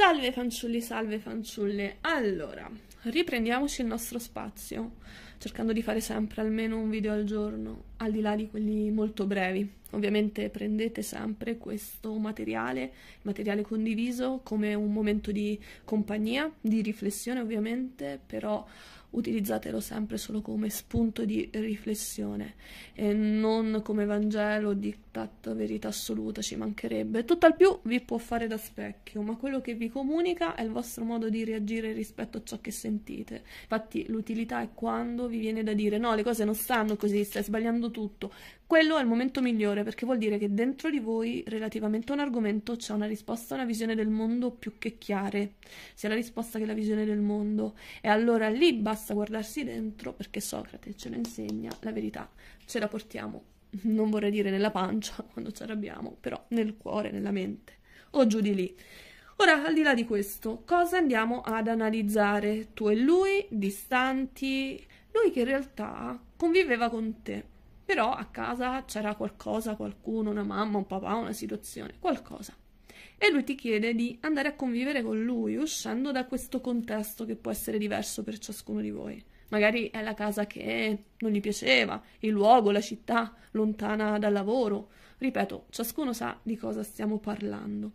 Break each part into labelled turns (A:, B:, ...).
A: Salve fanciulli, salve fanciulle. Allora, riprendiamoci il nostro spazio, cercando di fare sempre almeno un video al giorno, al di là di quelli molto brevi. Ovviamente prendete sempre questo materiale, materiale condiviso, come un momento di compagnia, di riflessione ovviamente, però utilizzatelo sempre solo come spunto di riflessione e non come Vangelo, diktat, verità assoluta, ci mancherebbe. Tutt'al più vi può fare da specchio, ma quello che vi comunica è il vostro modo di reagire rispetto a ciò che sentite. Infatti l'utilità è quando vi viene da dire no, le cose non stanno così, stai sbagliando tutto, quello è il momento migliore perché vuol dire che dentro di voi, relativamente a un argomento, c'è una risposta, una visione del mondo più che chiare, sia la risposta che la visione del mondo. E allora lì basta guardarsi dentro perché Socrate ce lo insegna, la verità ce la portiamo, non vorrei dire nella pancia quando ci arrabbiamo, però nel cuore, nella mente o giù di lì. Ora, al di là di questo, cosa andiamo ad analizzare? Tu e lui, distanti, lui che in realtà conviveva con te però a casa c'era qualcosa, qualcuno, una mamma, un papà, una situazione, qualcosa. E lui ti chiede di andare a convivere con lui, uscendo da questo contesto che può essere diverso per ciascuno di voi. Magari è la casa che non gli piaceva, il luogo, la città, lontana dal lavoro. Ripeto, ciascuno sa di cosa stiamo parlando.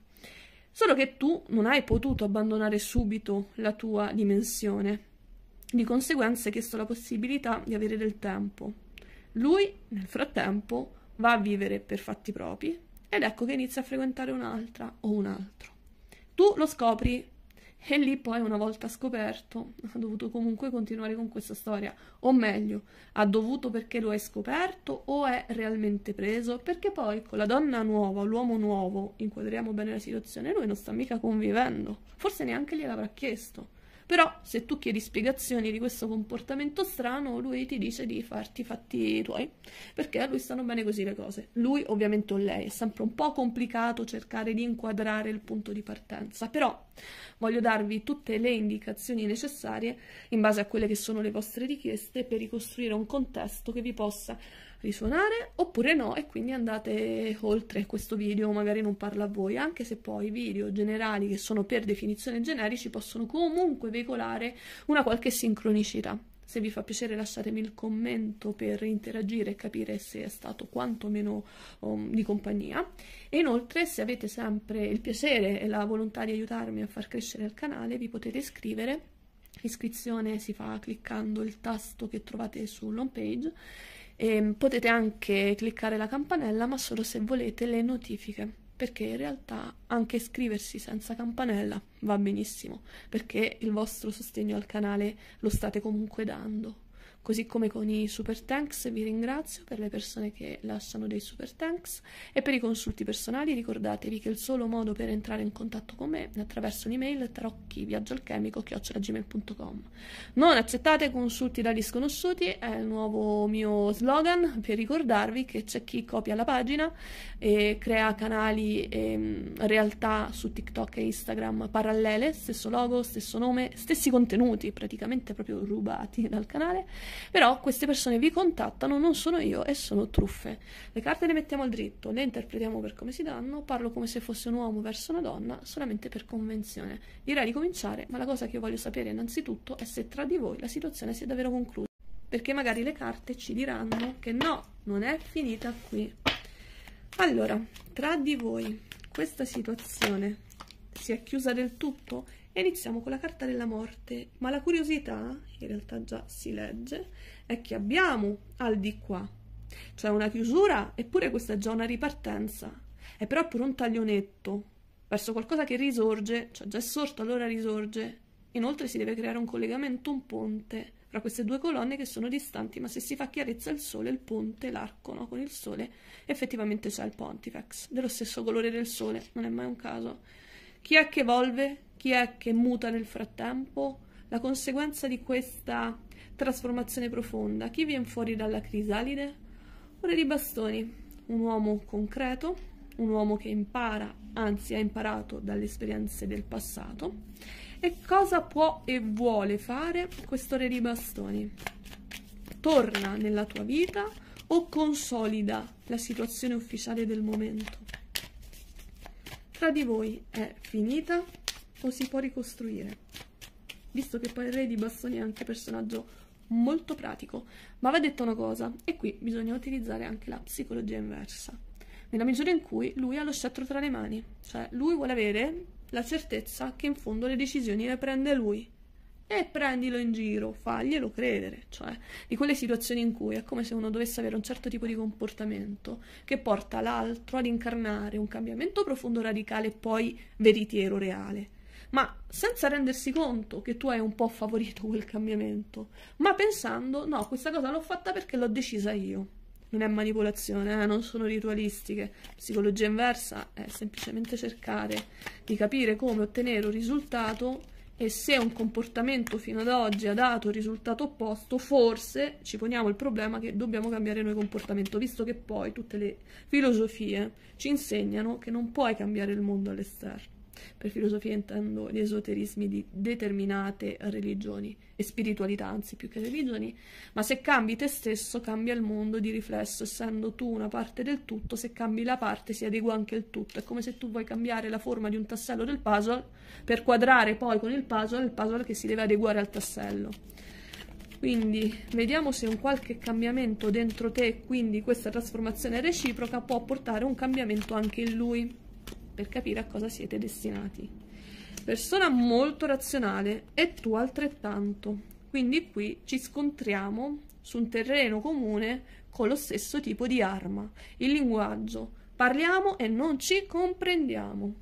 A: Solo che tu non hai potuto abbandonare subito la tua dimensione. Di conseguenza hai chiesto la possibilità di avere del tempo. Lui, nel frattempo, va a vivere per fatti propri ed ecco che inizia a frequentare un'altra o un altro. Tu lo scopri e lì poi una volta scoperto ha dovuto comunque continuare con questa storia, o meglio, ha dovuto perché lo hai scoperto o è realmente preso, perché poi con la donna nuova, l'uomo nuovo, inquadriamo bene la situazione, lui non sta mica convivendo, forse neanche gliel'avrà chiesto. Però se tu chiedi spiegazioni di questo comportamento strano, lui ti dice di farti i fatti tuoi, perché a lui stanno bene così le cose. Lui ovviamente o lei, è sempre un po' complicato cercare di inquadrare il punto di partenza, però voglio darvi tutte le indicazioni necessarie in base a quelle che sono le vostre richieste per ricostruire un contesto che vi possa risuonare oppure no e quindi andate oltre questo video magari non parla a voi anche se poi i video generali che sono per definizione generici possono comunque veicolare una qualche sincronicità se vi fa piacere lasciatemi il commento per interagire e capire se è stato quantomeno um, di compagnia e inoltre se avete sempre il piacere e la volontà di aiutarmi a far crescere il canale vi potete iscrivere L'iscrizione si fa cliccando il tasto che trovate sull'home page e ehm, potete anche cliccare la campanella, ma solo se volete le notifiche, perché in realtà anche iscriversi senza campanella va benissimo, perché il vostro sostegno al canale lo state comunque dando così come con i super thanks vi ringrazio per le persone che lasciano dei super thanks e per i consulti personali ricordatevi che il solo modo per entrare in contatto con me è attraverso l'email tarocchiviaggioalchemico.com non accettate consulti da disconosciuti è il nuovo mio slogan per ricordarvi che c'è chi copia la pagina e crea canali e ehm, realtà su TikTok e Instagram parallele, stesso logo, stesso nome, stessi contenuti praticamente proprio rubati dal canale però queste persone vi contattano, non sono io e sono truffe. Le carte le mettiamo al dritto, le interpretiamo per come si danno, parlo come se fosse un uomo verso una donna, solamente per convenzione. Direi di cominciare, ma la cosa che io voglio sapere innanzitutto è se tra di voi la situazione si è davvero conclusa. Perché magari le carte ci diranno che no, non è finita qui. Allora, tra di voi questa situazione si è chiusa del tutto? e iniziamo con la carta della morte, ma la curiosità, in realtà già si legge, è che abbiamo al di qua, cioè una chiusura, eppure questa è già una ripartenza, è però pure un taglionetto verso qualcosa che risorge, cioè già è sorto, allora risorge. Inoltre si deve creare un collegamento, un ponte, fra queste due colonne che sono distanti, ma se si fa chiarezza il sole, il ponte, l'arco no? con il sole, effettivamente c'è il pontifex, dello stesso colore del sole, non è mai un caso. Chi è che evolve? chi è che muta nel frattempo? La conseguenza di questa trasformazione profonda, chi viene fuori dalla crisalide? Ore di bastoni, un uomo concreto, un uomo che impara, anzi ha imparato dalle esperienze del passato. E cosa può e vuole fare questo re di bastoni? Torna nella tua vita o consolida la situazione ufficiale del momento? Tra di voi è finita o si può ricostruire, visto che poi il re di bastoni è anche un personaggio molto pratico. Ma va detta una cosa, e qui bisogna utilizzare anche la psicologia inversa, nella misura in cui lui ha lo scettro tra le mani, cioè lui vuole avere la certezza che in fondo le decisioni le prende lui. E prendilo in giro, faglielo credere, cioè di quelle situazioni in cui è come se uno dovesse avere un certo tipo di comportamento che porta l'altro ad incarnare un cambiamento profondo, radicale e poi veritiero, reale ma senza rendersi conto che tu hai un po' favorito quel cambiamento, ma pensando no, questa cosa l'ho fatta perché l'ho decisa io. Non è manipolazione, eh? non sono ritualistiche. Psicologia inversa è semplicemente cercare di capire come ottenere un risultato e se un comportamento fino ad oggi ha dato il risultato opposto, forse ci poniamo il problema che dobbiamo cambiare noi comportamento, visto che poi tutte le filosofie ci insegnano che non puoi cambiare il mondo all'esterno per filosofia intendo gli esoterismi di determinate religioni e spiritualità, anzi più che religioni, ma se cambi te stesso cambia il mondo di riflesso, essendo tu una parte del tutto, se cambi la parte si adegua anche il tutto, è come se tu vuoi cambiare la forma di un tassello del puzzle per quadrare poi con il puzzle il puzzle che si deve adeguare al tassello. Quindi vediamo se un qualche cambiamento dentro te, quindi questa trasformazione reciproca, può portare un cambiamento anche in lui per capire a cosa siete destinati. Persona molto razionale e tu altrettanto. Quindi qui ci scontriamo su un terreno comune con lo stesso tipo di arma, il linguaggio. Parliamo e non ci comprendiamo.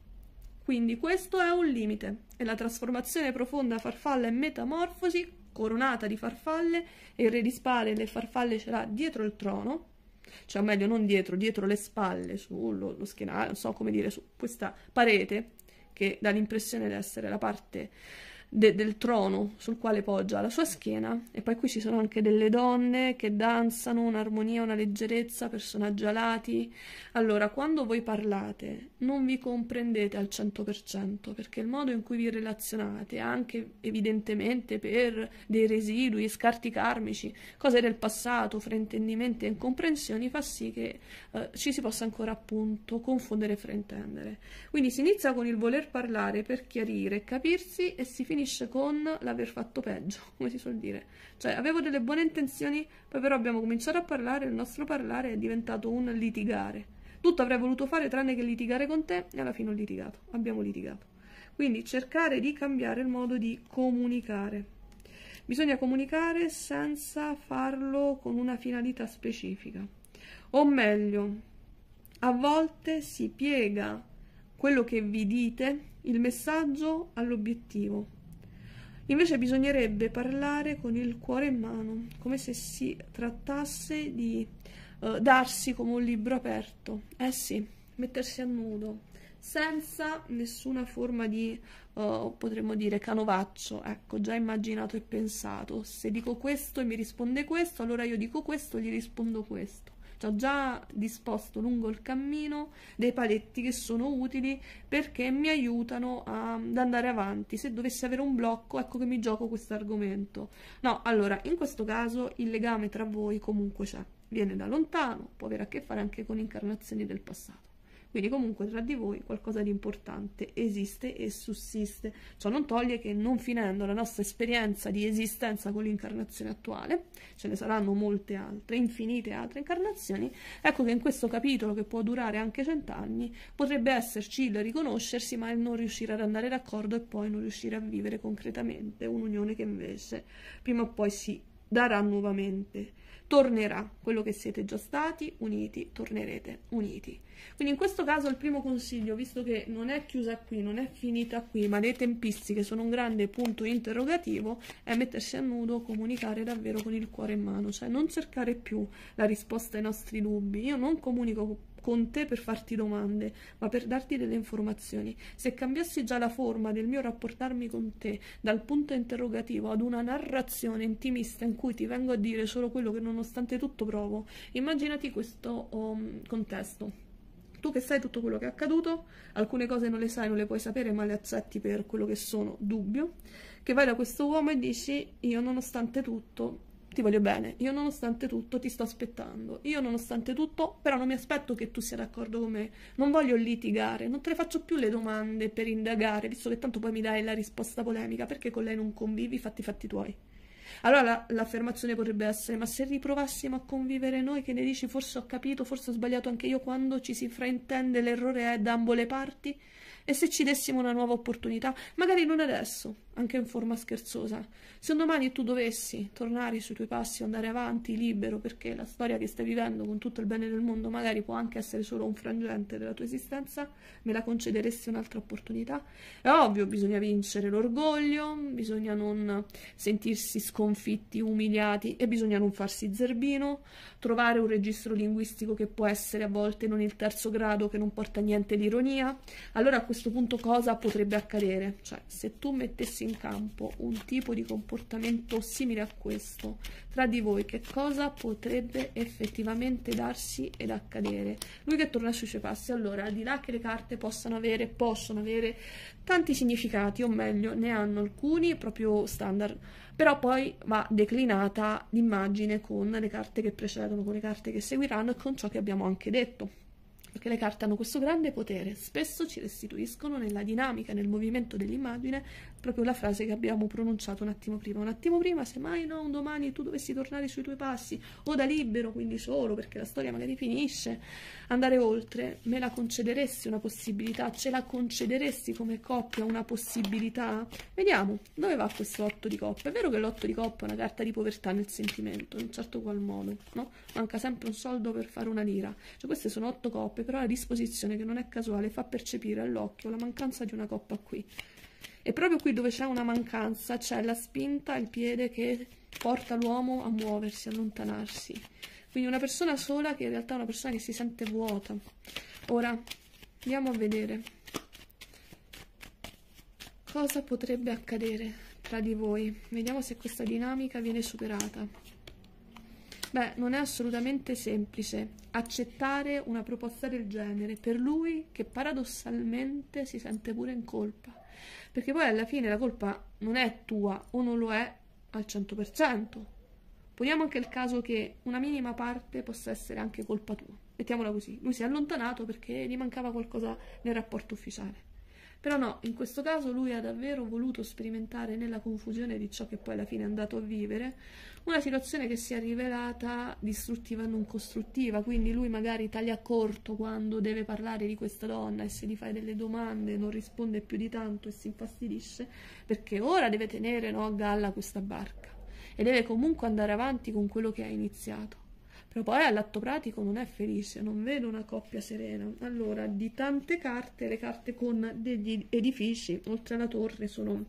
A: Quindi questo è un limite e la trasformazione profonda farfalla e metamorfosi, coronata di farfalle e il re di spade e le farfalle ce l'ha dietro il trono, cioè o meglio non dietro, dietro le spalle, sullo lo schienale, non so come dire, su questa parete che dà l'impressione di essere la parte de- del trono sul quale poggia la sua schiena e poi qui ci sono anche delle donne che danzano, un'armonia, una leggerezza, personaggi alati. Allora, quando voi parlate non vi comprendete al 100% perché il modo in cui vi relazionate, anche evidentemente per dei residui, scarti karmici, cose del passato, fraintendimenti e incomprensioni, fa sì che eh, ci si possa ancora appunto confondere e fraintendere. Quindi si inizia con il voler parlare per chiarire, capirsi e si finisce finisce con l'aver fatto peggio, come si suol dire. Cioè, avevo delle buone intenzioni, poi però abbiamo cominciato a parlare, il nostro parlare è diventato un litigare. Tutto avrei voluto fare tranne che litigare con te e alla fine ho litigato, abbiamo litigato. Quindi cercare di cambiare il modo di comunicare. Bisogna comunicare senza farlo con una finalità specifica. O meglio, a volte si piega quello che vi dite, il messaggio all'obiettivo. Invece bisognerebbe parlare con il cuore in mano, come se si trattasse di uh, darsi come un libro aperto. Eh sì, mettersi a nudo, senza nessuna forma di, uh, potremmo dire, canovaccio. Ecco, già immaginato e pensato. Se dico questo e mi risponde questo, allora io dico questo e gli rispondo questo. Ci ho già disposto lungo il cammino dei paletti che sono utili perché mi aiutano a, ad andare avanti. Se dovessi avere un blocco, ecco che mi gioco questo argomento. No, allora, in questo caso il legame tra voi comunque c'è. Viene da lontano, può avere a che fare anche con incarnazioni del passato quindi comunque tra di voi qualcosa di importante esiste e sussiste ciò non toglie che non finendo la nostra esperienza di esistenza con l'incarnazione attuale ce ne saranno molte altre infinite altre incarnazioni ecco che in questo capitolo che può durare anche cent'anni potrebbe esserci il riconoscersi ma il non riuscire ad andare d'accordo e poi non riuscire a vivere concretamente un'unione che invece prima o poi si darà nuovamente tornerà quello che siete già stati uniti, tornerete uniti. Quindi in questo caso il primo consiglio, visto che non è chiusa qui, non è finita qui, ma le tempistiche sono un grande punto interrogativo, è mettersi a nudo, comunicare davvero con il cuore in mano, cioè non cercare più la risposta ai nostri dubbi. Io non comunico con te per farti domande, ma per darti delle informazioni. Se cambiassi già la forma del mio rapportarmi con te dal punto interrogativo ad una narrazione intimista in cui ti vengo a dire solo quello che nonostante tutto provo, immaginati questo um, contesto tu che sai tutto quello che è accaduto, alcune cose non le sai, non le puoi sapere, ma le accetti per quello che sono, dubbio, che vai da questo uomo e dici io nonostante tutto ti voglio bene, io nonostante tutto ti sto aspettando, io nonostante tutto però non mi aspetto che tu sia d'accordo con me, non voglio litigare, non te le faccio più le domande per indagare, visto che tanto poi mi dai la risposta polemica, perché con lei non convivi, fatti fatti tuoi. Allora l'affermazione potrebbe essere, ma se riprovassimo a convivere noi che ne dici forse ho capito, forse ho sbagliato anche io quando ci si fraintende l'errore è da ambo le parti? E se ci dessimo una nuova opportunità? Magari non adesso, anche in forma scherzosa. Se un domani tu dovessi tornare sui tuoi passi, andare avanti libero, perché la storia che stai vivendo con tutto il bene del mondo magari può anche essere solo un frangente della tua esistenza, me la concederesti un'altra opportunità? È ovvio, bisogna vincere l'orgoglio, bisogna non sentirsi sconfitti, umiliati e bisogna non farsi zerbino, trovare un registro linguistico che può essere a volte non il terzo grado, che non porta niente di ironia. Allora a questo punto cosa potrebbe accadere? Cioè, se tu mettessi messo in campo un tipo di comportamento simile a questo tra di voi, che cosa potrebbe effettivamente darsi ed accadere? Lui che torna sui suoi passi, allora, al di là che le carte possano avere, possono avere tanti significati, o meglio, ne hanno alcuni proprio standard, però poi va declinata l'immagine con le carte che precedono, con le carte che seguiranno e con ciò che abbiamo anche detto perché le carte hanno questo grande potere, spesso ci restituiscono nella dinamica, nel movimento dell'immagine, proprio la frase che abbiamo pronunciato un attimo prima. Un attimo prima, se mai no, un domani tu dovessi tornare sui tuoi passi, o da libero, quindi solo, perché la storia magari finisce, andare oltre, me la concederesti una possibilità? Ce la concederesti come coppia una possibilità? Vediamo, dove va questo otto di coppa? È vero che l'otto di coppa è una carta di povertà nel sentimento, in un certo qual modo, no? Manca sempre un soldo per fare una lira. Cioè queste sono otto coppe, però la disposizione che non è casuale fa percepire all'occhio la mancanza di una coppa qui. E proprio qui dove c'è una mancanza c'è la spinta, il piede che porta l'uomo a muoversi, allontanarsi. Quindi una persona sola che in realtà è una persona che si sente vuota. Ora, andiamo a vedere cosa potrebbe accadere tra di voi. Vediamo se questa dinamica viene superata. Beh, non è assolutamente semplice accettare una proposta del genere per lui che paradossalmente si sente pure in colpa perché poi alla fine la colpa non è tua o non lo è al 100%. Poniamo anche il caso che una minima parte possa essere anche colpa tua. Mettiamola così, lui si è allontanato perché gli mancava qualcosa nel rapporto ufficiale. Però no, in questo caso lui ha davvero voluto sperimentare nella confusione di ciò che poi alla fine è andato a vivere una situazione che si è rivelata distruttiva e non costruttiva, quindi lui magari taglia corto quando deve parlare di questa donna e se gli fai delle domande non risponde più di tanto e si infastidisce perché ora deve tenere no, a galla questa barca e deve comunque andare avanti con quello che ha iniziato però poi all'atto pratico non è felice, non vedo una coppia serena. Allora, di tante carte, le carte con degli edifici, oltre alla torre, sono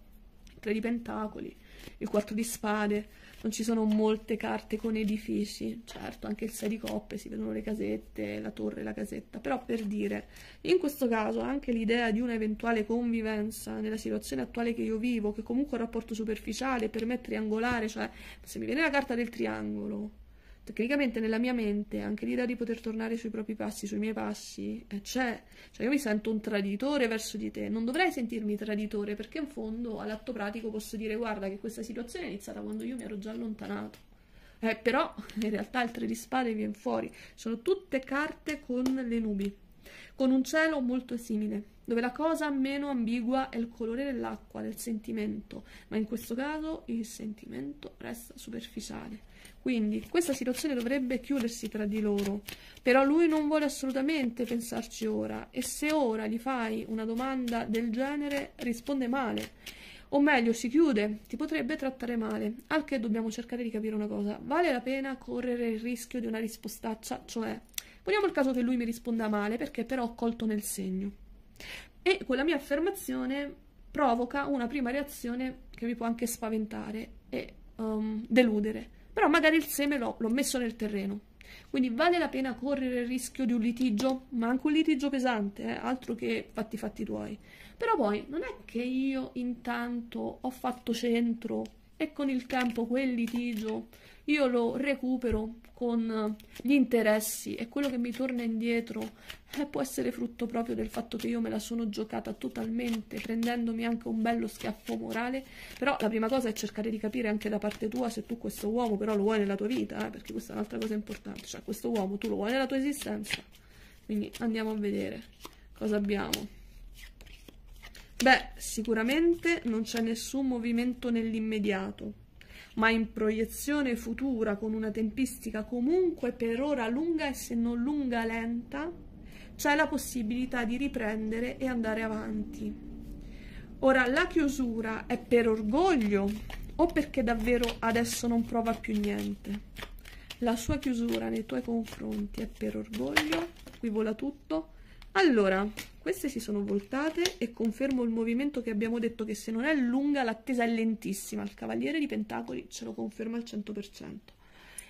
A: tre di pentacoli, il quarto di spade, non ci sono molte carte con edifici, certo anche il sei di coppe, si vedono le casette, la torre, la casetta, però per dire, in questo caso anche l'idea di una eventuale convivenza nella situazione attuale che io vivo, che comunque è un rapporto superficiale, per me è triangolare, cioè se mi viene la carta del triangolo, tecnicamente nella mia mente anche l'idea di poter tornare sui propri passi, sui miei passi, eh, c'è. Cioè io mi sento un traditore verso di te, non dovrei sentirmi traditore perché in fondo all'atto pratico posso dire guarda che questa situazione è iniziata quando io mi ero già allontanato. Eh, però in realtà il tre di spade viene fuori, sono tutte carte con le nubi, con un cielo molto simile dove la cosa meno ambigua è il colore dell'acqua, del sentimento, ma in questo caso il sentimento resta superficiale. Quindi questa situazione dovrebbe chiudersi tra di loro, però lui non vuole assolutamente pensarci ora e se ora gli fai una domanda del genere risponde male. O meglio, si chiude, ti potrebbe trattare male. Al che dobbiamo cercare di capire una cosa: vale la pena correre il rischio di una rispostaccia? Cioè, poniamo il caso che lui mi risponda male perché però ho colto nel segno. E quella mia affermazione provoca una prima reazione che mi può anche spaventare e um, deludere. Però magari il seme l'ho, l'ho messo nel terreno. Quindi vale la pena correre il rischio di un litigio, ma anche un litigio pesante, eh? altro che fatti fatti tuoi. Però poi non è che io intanto ho fatto centro e con il tempo quel litigio io lo recupero con gli interessi e quello che mi torna indietro eh, può essere frutto proprio del fatto che io me la sono giocata totalmente, prendendomi anche un bello schiaffo morale, però la prima cosa è cercare di capire anche da parte tua se tu questo uomo però lo vuoi nella tua vita, eh, perché questa è un'altra cosa importante, cioè questo uomo tu lo vuoi nella tua esistenza, quindi andiamo a vedere cosa abbiamo. Beh, sicuramente non c'è nessun movimento nell'immediato, ma in proiezione futura con una tempistica comunque per ora lunga e se non lunga lenta, c'è la possibilità di riprendere e andare avanti. Ora, la chiusura è per orgoglio o perché davvero adesso non prova più niente? La sua chiusura nei tuoi confronti è per orgoglio, qui vola tutto, allora, queste si sono voltate e confermo il movimento che abbiamo detto che se non è lunga l'attesa è lentissima. Il Cavaliere di Pentacoli ce lo conferma al 100%.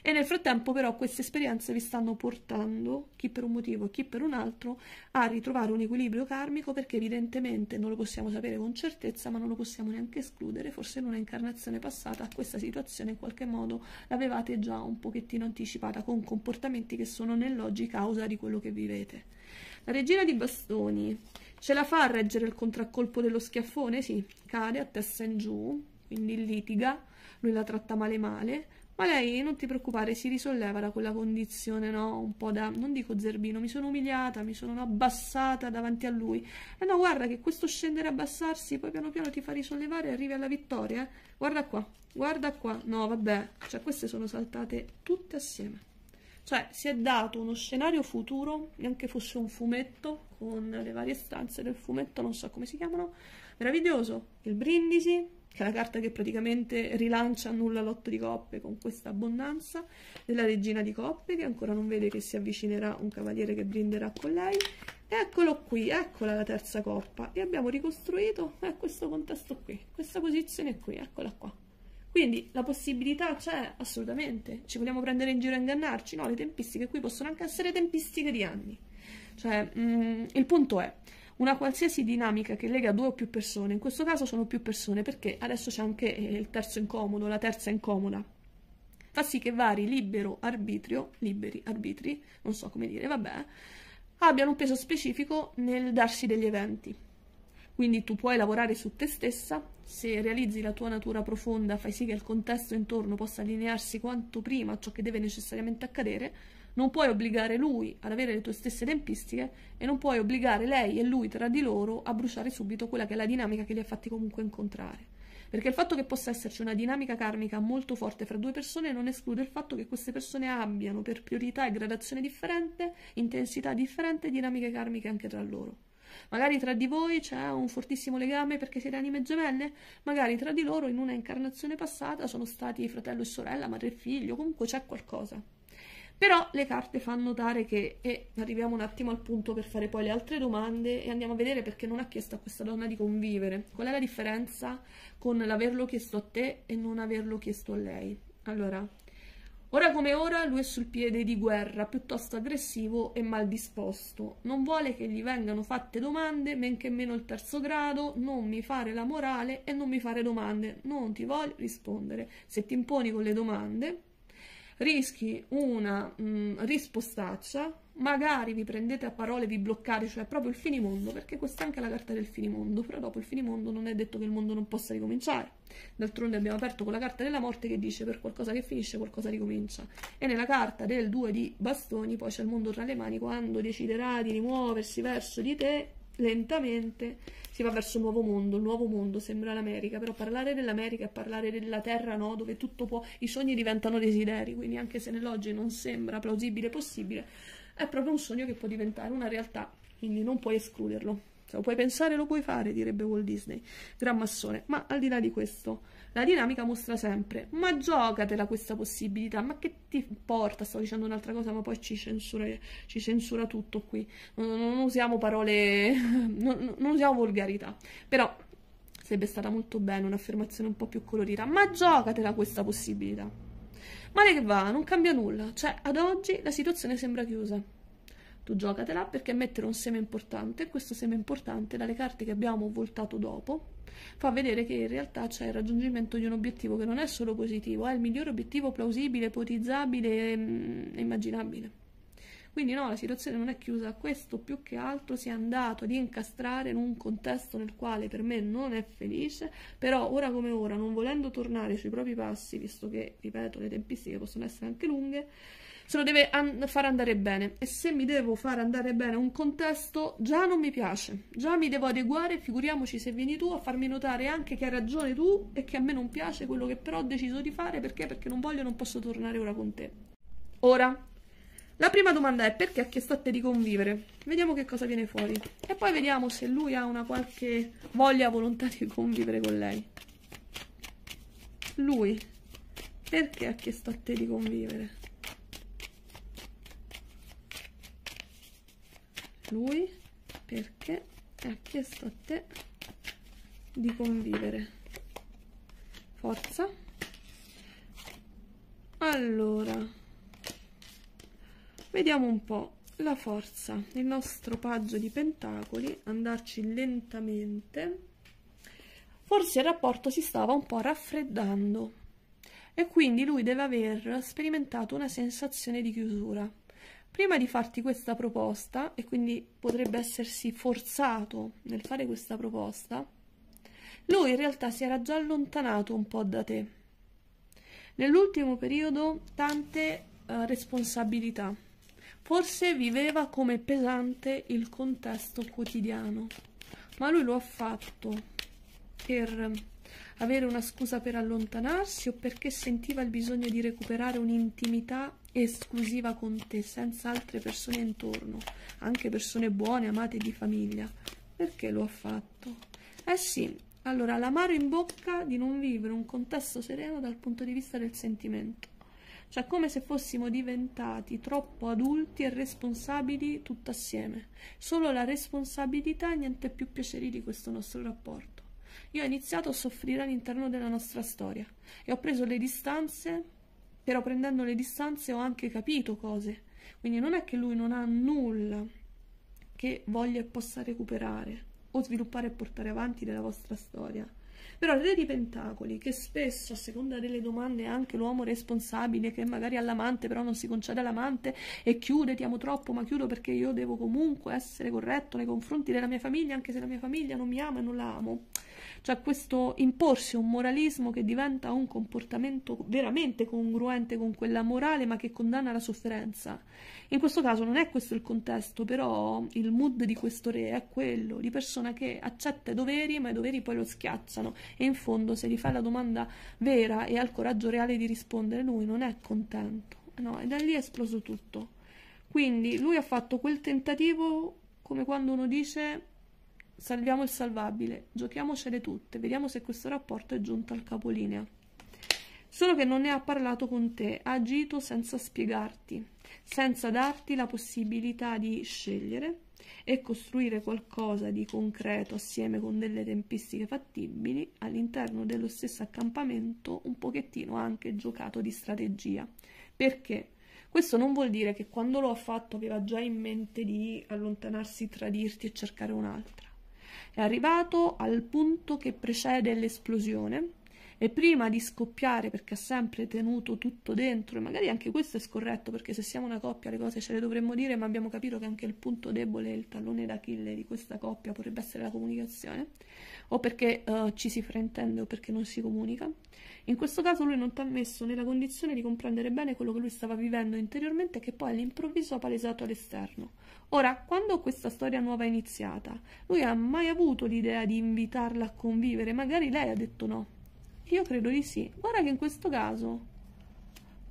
A: E nel frattempo però queste esperienze vi stanno portando, chi per un motivo e chi per un altro, a ritrovare un equilibrio karmico perché evidentemente non lo possiamo sapere con certezza, ma non lo possiamo neanche escludere, forse in una incarnazione passata questa situazione in qualche modo l'avevate già un pochettino anticipata con comportamenti che sono nell'oggi causa di quello che vivete. La regina di bastoni. Ce la fa a reggere il contraccolpo dello schiaffone? Sì, cade a testa in giù, quindi litiga, lui la tratta male male, ma lei non ti preoccupare, si risolleva da quella condizione, no? Un po' da, non dico zerbino, mi sono umiliata, mi sono abbassata davanti a lui. eh no, guarda che questo scendere e abbassarsi poi piano piano ti fa risollevare e arrivi alla vittoria. Eh. Guarda qua, guarda qua. No, vabbè, cioè queste sono saltate tutte assieme. Cioè, si è dato uno scenario futuro, neanche fosse un fumetto, con le varie stanze del fumetto, non so come si chiamano, meraviglioso. Il Brindisi, che è la carta che praticamente rilancia nulla l'otto di coppe con questa abbondanza, della regina di coppe, che ancora non vede che si avvicinerà un cavaliere che brinderà con lei, Eccolo qui, eccola la terza coppa e abbiamo ricostruito eh, questo contesto qui, questa posizione qui, eccola qua. Quindi la possibilità c'è assolutamente. Ci vogliamo prendere in giro e ingannarci? No, le tempistiche qui possono anche essere tempistiche di anni. Cioè, mh, mm, il punto è, una qualsiasi dinamica che lega due o più persone, in questo caso sono più persone perché adesso c'è anche eh, il terzo incomodo, la terza incomoda, fa sì che vari libero arbitrio, liberi arbitri, non so come dire, vabbè, abbiano un peso specifico nel darsi degli eventi. Quindi tu puoi lavorare su te stessa, se realizzi la tua natura profonda fai sì che il contesto intorno possa allinearsi quanto prima a ciò che deve necessariamente accadere, non puoi obbligare lui ad avere le tue stesse tempistiche e non puoi obbligare lei e lui tra di loro a bruciare subito quella che è la dinamica che li ha fatti comunque incontrare. Perché il fatto che possa esserci una dinamica karmica molto forte fra due persone non esclude il fatto che queste persone abbiano per priorità e gradazione differente, intensità differente, dinamiche karmiche anche tra loro. Magari tra di voi c'è un fortissimo legame perché siete anime gemelle, magari tra di loro in una incarnazione passata sono stati fratello e sorella, madre e figlio, comunque c'è qualcosa. Però le carte fanno notare che, e arriviamo un attimo al punto per fare poi le altre domande e andiamo a vedere perché non ha chiesto a questa donna di convivere. Qual è la differenza con l'averlo chiesto a te e non averlo chiesto a lei? Allora, Ora come ora lui è sul piede di guerra, piuttosto aggressivo e mal disposto. Non vuole che gli vengano fatte domande, men che meno il terzo grado, non mi fare la morale e non mi fare domande. Non ti voglio rispondere. Se ti imponi con le domande, rischi una mh, mm, rispostaccia, magari vi prendete a parole, vi bloccate, cioè proprio il finimondo, perché questa è anche la carta del finimondo, però dopo il finimondo non è detto che il mondo non possa ricominciare. D'altronde abbiamo aperto con la carta della morte che dice per qualcosa che finisce qualcosa ricomincia. E nella carta del 2 di bastoni poi c'è il mondo tra le mani, quando deciderà di rimuoversi verso di te, lentamente si va verso un nuovo mondo, un nuovo mondo sembra l'America, però parlare dell'America è parlare della terra, no? dove tutto può, i sogni diventano desideri, quindi anche se nell'oggi non sembra plausibile possibile, è proprio un sogno che può diventare una realtà, quindi non puoi escluderlo. Se lo puoi pensare, lo puoi fare, direbbe Walt Disney, gran massone. Ma al di là di questo, la dinamica mostra sempre, ma giocatela questa possibilità, ma che ti importa? Sto dicendo un'altra cosa, ma poi ci censura, ci censura tutto qui. Non, non usiamo parole, non, non usiamo volgarità. Però sarebbe stata molto bene un'affermazione un po' più colorita, ma giocatela questa possibilità. Male che va, non cambia nulla, cioè ad oggi la situazione sembra chiusa. Tu giocatela perché mettere un seme importante, questo seme importante dalle carte che abbiamo voltato dopo, fa vedere che in realtà c'è il raggiungimento di un obiettivo che non è solo positivo, è il miglior obiettivo plausibile, ipotizzabile e mm, immaginabile. Quindi no, la situazione non è chiusa, questo più che altro si è andato ad incastrare in un contesto nel quale per me non è felice, però ora come ora, non volendo tornare sui propri passi, visto che, ripeto, le tempistiche possono essere anche lunghe, se lo deve an far andare bene e se mi devo far andare bene un contesto già non mi piace, già mi devo adeguare, figuriamoci se vieni tu a farmi notare anche che hai ragione tu e che a me non piace quello che però ho deciso di fare perché perché non voglio non posso tornare ora con te. Ora la prima domanda è perché ha chiesto a te di convivere? Vediamo che cosa viene fuori. E poi vediamo se lui ha una qualche voglia, volontà di convivere con lei. Lui, perché ha chiesto a te di convivere? Lui, perché ha chiesto a te di convivere? Forza. Allora vediamo un po' la forza il nostro paggio di pentacoli andarci lentamente forse il rapporto si stava un po' raffreddando e quindi lui deve aver sperimentato una sensazione di chiusura prima di farti questa proposta e quindi potrebbe essersi forzato nel fare questa proposta lui in realtà si era già allontanato un po' da te nell'ultimo periodo tante uh, responsabilità Forse viveva come pesante il contesto quotidiano, ma lui lo ha fatto per avere una scusa per allontanarsi o perché sentiva il bisogno di recuperare un'intimità esclusiva con te, senza altre persone intorno, anche persone buone, amate di famiglia. Perché lo ha fatto? Eh sì, allora l'amaro in bocca di non vivere un contesto sereno dal punto di vista del sentimento. Cioè, come se fossimo diventati troppo adulti e responsabili tutto assieme. Solo la responsabilità e niente più piaceri di questo nostro rapporto. Io ho iniziato a soffrire all'interno della nostra storia e ho preso le distanze, però prendendo le distanze ho anche capito cose. Quindi non è che lui non ha nulla che voglia e possa recuperare o sviluppare e portare avanti della vostra storia però il re di pentacoli, che spesso a seconda delle domande è anche l'uomo responsabile, che magari ha l'amante però non si concede all'amante e chiude, ti amo troppo ma chiudo perché io devo comunque essere corretto nei confronti della mia famiglia, anche se la mia famiglia non mi ama e non la amo. Cioè questo imporsi un moralismo che diventa un comportamento veramente congruente con quella morale ma che condanna la sofferenza. In questo caso non è questo il contesto, però il mood di questo re è quello di persona che accetta i doveri ma i doveri poi lo schiacciano e in fondo se gli fai la domanda vera e ha il coraggio reale di rispondere, lui non è contento. No, e da lì è esploso tutto. Quindi lui ha fatto quel tentativo come quando uno dice salviamo il salvabile, giochiamocele tutte, vediamo se questo rapporto è giunto al capolinea. Solo che non ne ha parlato con te, ha agito senza spiegarti, senza darti la possibilità di scegliere e costruire qualcosa di concreto assieme con delle tempistiche fattibili all'interno dello stesso accampamento un pochettino anche giocato di strategia. Perché? Questo non vuol dire che quando lo ha fatto aveva già in mente di allontanarsi, tradirti e cercare un'altra. È arrivato al punto che precede l'esplosione e prima di scoppiare perché ha sempre tenuto tutto dentro e magari anche questo è scorretto perché se siamo una coppia le cose ce le dovremmo dire ma abbiamo capito che anche il punto debole e il tallone d'Achille di questa coppia potrebbe essere la comunicazione o perché uh, ci si fraintende o perché non si comunica in questo caso lui non ti ha messo nella condizione di comprendere bene quello che lui stava vivendo interiormente che poi all'improvviso ha palesato all'esterno ora quando questa storia nuova è iniziata lui ha mai avuto l'idea di invitarla a convivere magari lei ha detto no io credo di sì. Guarda che in questo caso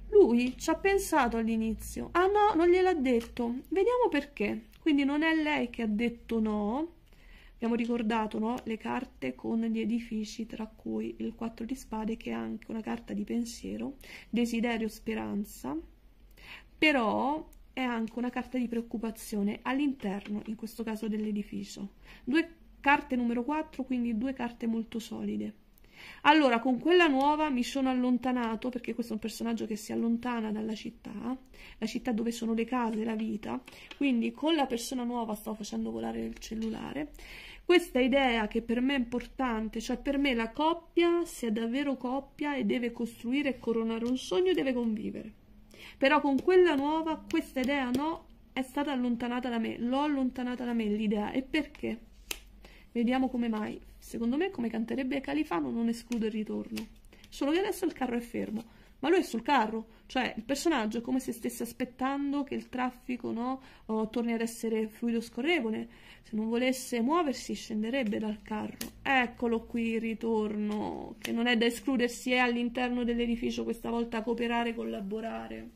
A: lui ci ha pensato all'inizio. Ah no, non gliel'ha detto. Vediamo perché. Quindi non è lei che ha detto no. Abbiamo ricordato no? le carte con gli edifici, tra cui il 4 di spade, che è anche una carta di pensiero, desiderio, speranza. Però è anche una carta di preoccupazione all'interno, in questo caso, dell'edificio. Due carte numero 4, quindi due carte molto solide. Allora, con quella nuova mi sono allontanato, perché questo è un personaggio che si allontana dalla città, la città dove sono le case, la vita, quindi con la persona nuova sto facendo volare il cellulare. Questa idea che per me è importante, cioè per me la coppia, se è davvero coppia e deve costruire e coronare un sogno, deve convivere. Però con quella nuova, questa idea no, è stata allontanata da me, l'ho allontanata da me l'idea. E perché? Vediamo come mai. Secondo me, come canterebbe Califano, non esclude il ritorno. Solo che adesso il carro è fermo. Ma lui è sul carro, cioè il personaggio è come se stesse aspettando che il traffico no, oh, torni ad essere fluido scorrevole. Se non volesse muoversi scenderebbe dal carro. Eccolo qui il ritorno, che non è da escludersi, è all'interno dell'edificio, questa volta cooperare, collaborare.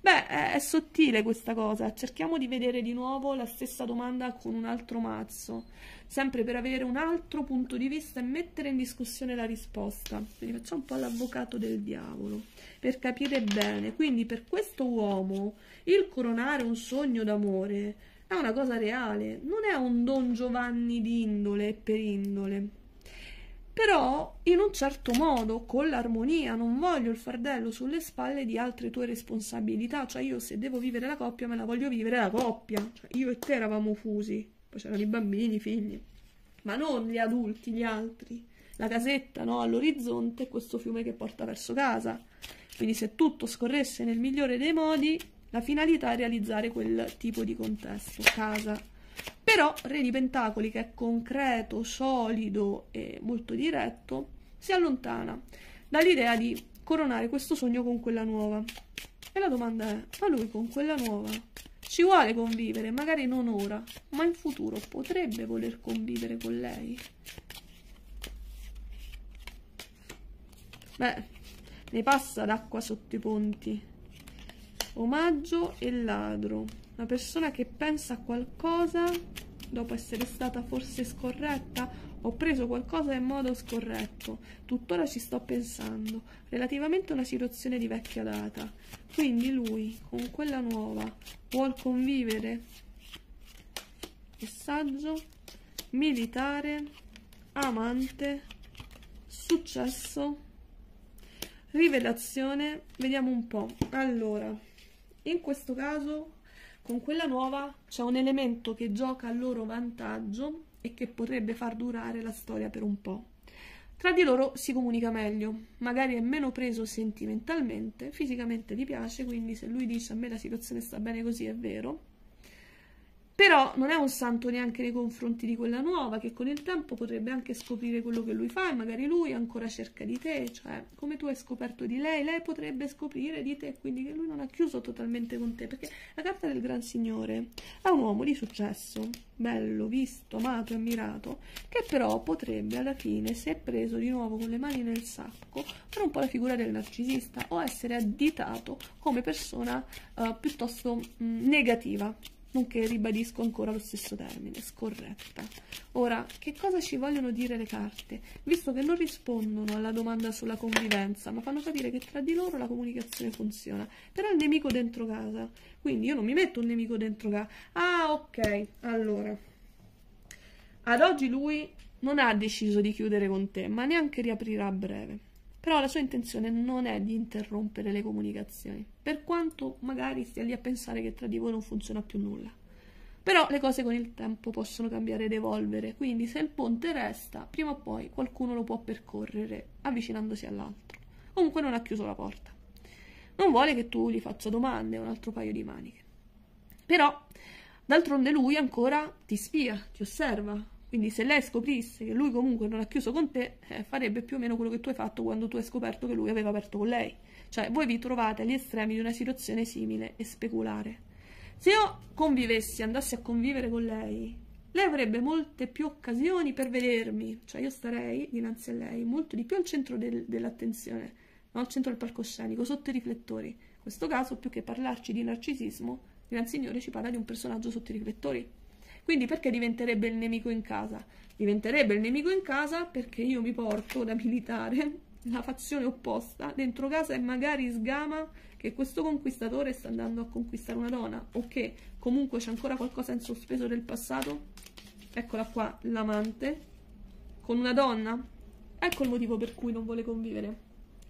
A: Beh, è sottile questa cosa. Cerchiamo di vedere di nuovo la stessa domanda con un altro mazzo, sempre per avere un altro punto di vista e mettere in discussione la risposta. Quindi facciamo un po' l'avvocato del diavolo, per capire bene. Quindi per questo uomo il coronare un sogno d'amore è una cosa reale, non è un Don Giovanni di indole e per indole però in un certo modo, con l'armonia, non voglio il fardello sulle spalle di altre tue responsabilità, cioè io se devo vivere la coppia me la voglio vivere la coppia, cioè, io e te eravamo fusi, poi c'erano i bambini, i figli, ma non gli adulti, gli altri, la casetta no? all'orizzonte e questo fiume che porta verso casa, quindi se tutto scorresse nel migliore dei modi, la finalità è realizzare quel tipo di contesto, casa però Re di Pentacoli, che è concreto, solido e molto diretto, si allontana dall'idea di coronare questo sogno con quella nuova. E la domanda è, ma lui con quella nuova ci vuole convivere? Magari non ora, ma in futuro potrebbe voler convivere con lei? Beh, ne passa d'acqua sotto i ponti. Omaggio e ladro una persona che pensa a qualcosa dopo essere stata forse scorretta ho preso qualcosa in modo scorretto tuttora ci sto pensando relativamente a una situazione di vecchia data quindi lui con quella nuova vuol convivere messaggio militare amante successo rivelazione vediamo un po' allora in questo caso con quella nuova c'è un elemento che gioca a loro vantaggio e che potrebbe far durare la storia per un po'. Tra di loro si comunica meglio, magari è meno preso sentimentalmente, fisicamente gli piace, quindi se lui dice a me la situazione sta bene così è vero, però non è un santo neanche nei confronti di quella nuova che con il tempo potrebbe anche scoprire quello che lui fa e magari lui ancora cerca di te, cioè come tu hai scoperto di lei, lei potrebbe scoprire di te, quindi che lui non ha chiuso totalmente con te, perché la carta del Gran Signore è un uomo di successo, bello, visto, amato e ammirato, che però potrebbe alla fine, se preso di nuovo con le mani nel sacco, fare un po' la figura del narcisista o essere additato come persona eh, piuttosto mh, mm, negativa nonché ribadisco ancora lo stesso termine, scorretta. Ora, che cosa ci vogliono dire le carte? Visto che non rispondono alla domanda sulla convivenza, ma fanno capire che tra di loro la comunicazione funziona, però è il nemico dentro casa, quindi io non mi metto un nemico dentro casa. Ah, ok, allora, ad oggi lui non ha deciso di chiudere con te, ma neanche riaprirà a breve però la sua intenzione non è di interrompere le comunicazioni, per quanto magari stia lì a pensare che tra di voi non funziona più nulla. Però le cose con il tempo possono cambiare ed evolvere, quindi se il ponte resta, prima o poi qualcuno lo può percorrere avvicinandosi all'altro. Comunque non ha chiuso la porta. Non vuole che tu gli faccia domande, un altro paio di maniche. Però, d'altronde lui ancora ti spia, ti osserva, quindi se lei scoprisse che lui comunque non ha chiuso con te, eh, farebbe più o meno quello che tu hai fatto quando tu hai scoperto che lui aveva aperto con lei. Cioè voi vi trovate agli estremi di una situazione simile e speculare. Se io convivessi, andassi a convivere con lei, lei avrebbe molte più occasioni per vedermi, cioè io starei dinanzi a lei molto di più al centro del, dell'attenzione, no? al centro del palcoscenico, sotto i riflettori. In questo caso, più che parlarci di narcisismo, il Signore ci parla di un personaggio sotto i riflettori, quindi perché diventerebbe il nemico in casa? Diventerebbe il nemico in casa perché io mi porto da militare la fazione opposta dentro casa e magari sgama che questo conquistatore sta andando a conquistare una donna o che comunque c'è ancora qualcosa in sospeso del passato. Eccola qua, l'amante con una donna. Ecco il motivo per cui non vuole convivere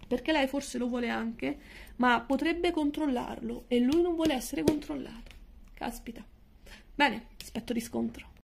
A: perché lei forse lo vuole anche, ma potrebbe controllarlo e lui non vuole essere controllato. Caspita. Bene, aspetto riscontro.